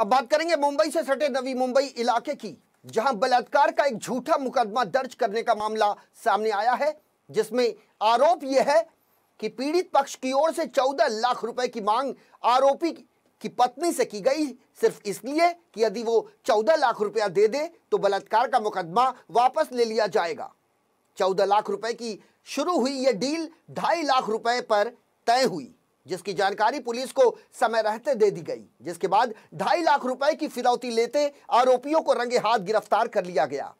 अब बात करेंगे मुंबई से सटे नवी मुंबई इलाके की जहां बलात्कार का एक झूठा मुकदमा दर्ज करने का मामला सामने आया है जिसमें आरोप यह है कि पीड़ित पक्ष की ओर से 14 लाख रुपए की मांग आरोपी की पत्नी से की गई सिर्फ इसलिए कि यदि वो 14 लाख रुपया दे दे तो बलात्कार का मुकदमा वापस ले लिया जाएगा 14 लाख रुपए की शुरू हुई यह डील ढाई लाख रुपए पर तय हुई जिसकी जानकारी पुलिस को समय रहते दे दी गई जिसके बाद ढाई लाख रुपए की फिरौती लेते आरोपियों को रंगे हाथ गिरफ्तार कर लिया गया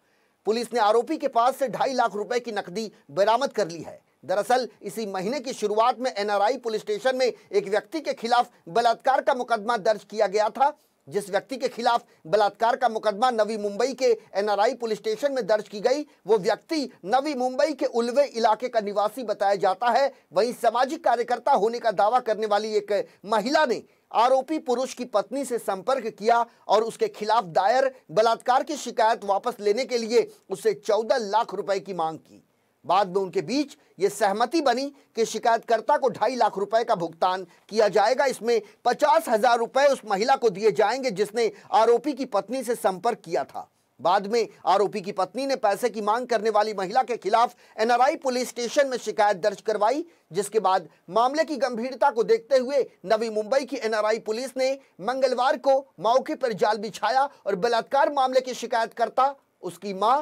पुलिस ने आरोपी के पास से ढाई लाख रुपए की नकदी बरामद कर ली है दरअसल इसी महीने की शुरुआत में एनआरआई पुलिस स्टेशन में एक व्यक्ति के खिलाफ बलात्कार का मुकदमा दर्ज किया गया था जिस व्यक्ति के खिलाफ बलात्कार का मुकदमा नवी मुंबई के एनआरआई पुलिस स्टेशन में दर्ज की गई वो व्यक्ति नवी मुंबई के उलवे इलाके का निवासी बताया जाता है वहीं सामाजिक कार्यकर्ता होने का दावा करने वाली एक महिला ने आरोपी पुरुष की पत्नी से संपर्क किया और उसके खिलाफ दायर बलात्कार की शिकायत वापस लेने के लिए उससे चौदह लाख रुपए की मांग की बाद में उनके बीच ये सहमति बनी कि शिकायतकर्ता को ढाई लाख रुपए का भुगतान किया जाएगा इसमें पचास हजार रुपए उस महिला को दिए जाएंगे जिसने आरोपी की पत्नी से संपर्क किया था बाद में आरोपी की पत्नी ने पैसे की मांग करने वाली महिला के खिलाफ एनआरआई पुलिस स्टेशन में शिकायत दर्ज करवाई जिसके बाद मामले की गंभीरता को देखते हुए नवी मुंबई की एनआरआई पुलिस ने मंगलवार को मौके पर जाल बिछाया और बलात्कार मामले की शिकायतकर्ता उसकी मां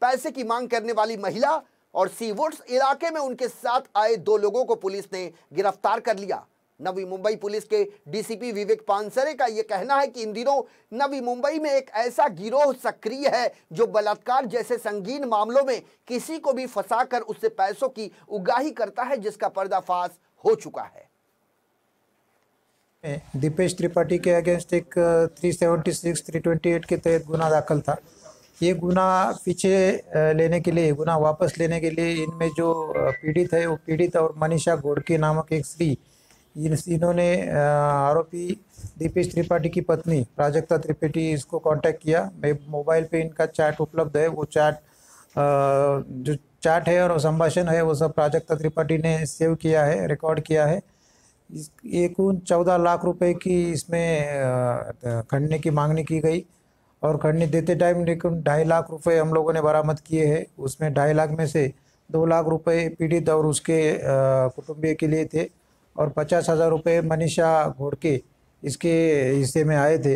पैसे की मांग करने वाली महिला और सीवुड्स इलाके में उनके साथ आए दो लोगों को पुलिस ने गिरफ्तार कर लिया नवी मुंबई पुलिस के डीसीपी विवेक पानसरे का यह कहना है कि इन दिनों नवी मुंबई में एक ऐसा गिरोह सक्रिय है जो बलात्कार जैसे संगीन मामलों में किसी को भी फंसाकर उससे पैसों की उगाही करता है जिसका पर्दाफाश हो चुका है दीपेश त्रिपाठी के अगेंस्ट एक 376 328 के तहत गुना दाखिल था ये गुना पीछे लेने के लिए गुना वापस लेने के लिए इनमें जो पीड़ित है वो पीड़ित और मनीषा गोड़के नामक एक स्त्री इन इन्होंने आरोपी दीपेश त्रिपाठी की पत्नी प्राजक्ता त्रिपाठी इसको कांटेक्ट किया मैं मोबाइल पे इनका चैट उपलब्ध है वो चैट जो चैट है और संभाषण है वो सब प्राजक्ता त्रिपाठी ने सेव किया है रिकॉर्ड किया है इस एक चौदह लाख रुपए की इसमें खंडने की मांगनी की गई और खड़नी देते टाइम लेकिन ढाई लाख रुपए हम लोगों ने बरामद किए हैं उसमें ढाई लाख में से दो लाख रुपए पीड़ित और उसके कुटुंबीय के लिए थे और पचास हज़ार रुपये मनीषा घोड़के इसके हिस्से में आए थे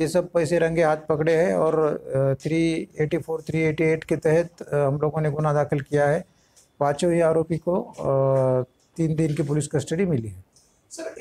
ये सब पैसे रंगे हाथ पकड़े हैं और three eighty four three eighty eight के तहत हम लोगों ने गुना दाखिल किया है पाँचों ही आरोपी को तीन दिन की पुलिस कस्टडी मिली है